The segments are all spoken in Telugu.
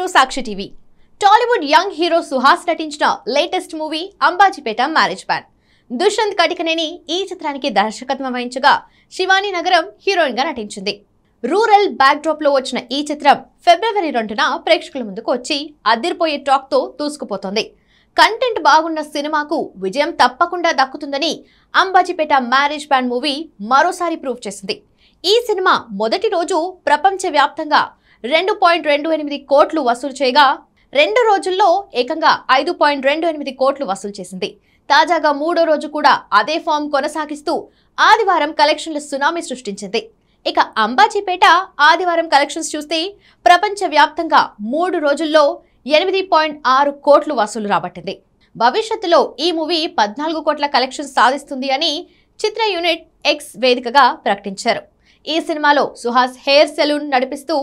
to Sakshi TV Tollywood young hero Suhas నటించిన latest movie Ambajipeta marriage band Dushyanth Katikaneni ఈ చిత్రానికి దర్శకత్వం వహించగా శివాని నగరం హీరోయిన్ గా నటించింది రూరల్ బ్యాక్ డ్రాప్ లో వచ్చిన ఈ చిత్రం ఫిబ్రవరి రెండున ప్రేక్షకుల ముందుకు వచ్చి అదిరిపోయే టాక్ తో దూసుకుపోతోంది కంటెంట్ బాగున్న సినిమాకు విజయం తప్పకుండా దక్కుతుందని అంబాజీపేట మ్యారేజ్ బ్యాండ్ మూవీ మరోసారి ప్రూవ్ చేసింది ఈ సినిమా మొదటి రోజు ప్రపంచవ్యాప్తంగా రెండు పాయింట్ రెండు ఎనిమిది కోట్లు వసూలు చేయగా రెండు రోజుల్లో ఏకంగా ఐదు పాయింట్ రెండు ఎనిమిది కోట్లు వసూలు చేసింది తాజాగా మూడో రోజు కూడా అదే ఫామ్ కొనసాగిస్తూ ఆదివారం కలెక్షన్ల సునామీ సృష్టించింది ఇక అంబాజీపేట ఆదివారం కలెక్షన్స్ చూస్తే ప్రపంచవ్యాప్తంగా మూడు రోజుల్లో ఎనిమిది పాయింట్ ఆరు కోట్లు వసూలు రాబట్టింది భవిష్యత్తులో ఈ మూవీ పద్నాలుగు కోట్ల కలెక్షన్స్ సాధిస్తుంది అని చిత్ర యూనిట్ ఎక్స్ వేదికగా ప్రకటించారు ఈ సినిమాలో సుహాస్ హెయిర్ సెలూన్ నడిపిస్తూ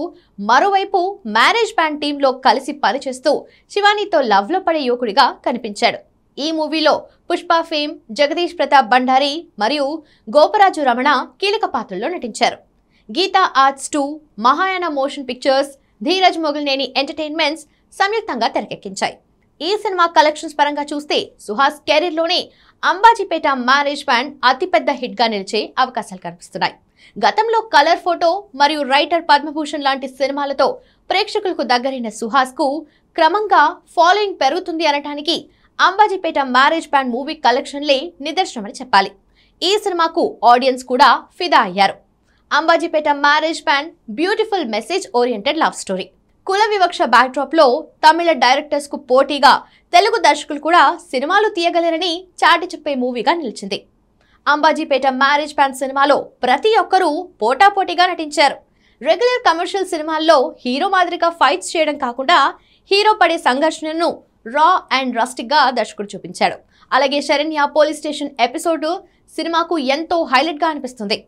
మరోవైపు మ్యారేజ్ బ్యాండ్ టీంలో కలిసి పనిచేస్తూ శివానీతో లవ్లో పడే యువకుడిగా కనిపించాడు ఈ మూవీలో పుష్ప ఫేమ్ జగదీష్ ప్రతాప్ భండారి మరియు గోపరాజు రమణ కీలక పాత్రల్లో నటించారు Geetha arts two Mahayana motion pictures Dheeraj Mogilineni entertainments సంయుక్తంగా తెరకెక్కించాయి ఈ సినిమా కలెక్షన్స్ పరంగా చూస్తే సుహాస్ కెరీర్లోనే అంబాజీపేట మ్యారేజ్ బ్యాండ్ అతిపెద్ద హిట్గా నిలిచే అవకాశాలు కనిపిస్తున్నాయి గతంలో కలర్ ఫోటో మరియు రైటర్ పద్మభూషణ్ లాంటి సినిమాలతో ప్రేక్షకులకు దగ్గరైన సుహాస్కు క్రమంగా ఫాలోయింగ్ పెరుగుతుంది అనటానికి అంబాజీపేట మ్యారేజ్ బ్యాండ్ మూవీ కలెక్షన్లే నిదర్శనమని చెప్పాలి ఈ సినిమాకు ఆడియన్స్ కూడా ఫిదా అయ్యారు Ambajipeta marriage band beautiful message oriented love story కుల వివక్ష లో తమిళ డైరెక్టర్స్కు పోటీగా తెలుగు దర్శకులు కూడా సినిమాలు తీయగలరని చాటి చెప్పే మూవీగా నిలిచింది అంబాజీపేట మ్యారేజ్ ప్యాన్ సినిమాలో ప్రతి ఒక్కరూ పోటాపోటీగా నటించారు రెగ్యులర్ కమర్షియల్ సినిమాల్లో హీరో మాదిరిగా ఫైట్స్ చేయడం కాకుండా హీరో పడే సంఘర్షణను రా అండ్ రస్టిక్గా దర్శకుడు చూపించాడు అలాగే శరణ్య పోలీస్ స్టేషన్ ఎపిసోడ్ సినిమాకు ఎంతో హైలైట్గా అనిపిస్తుంది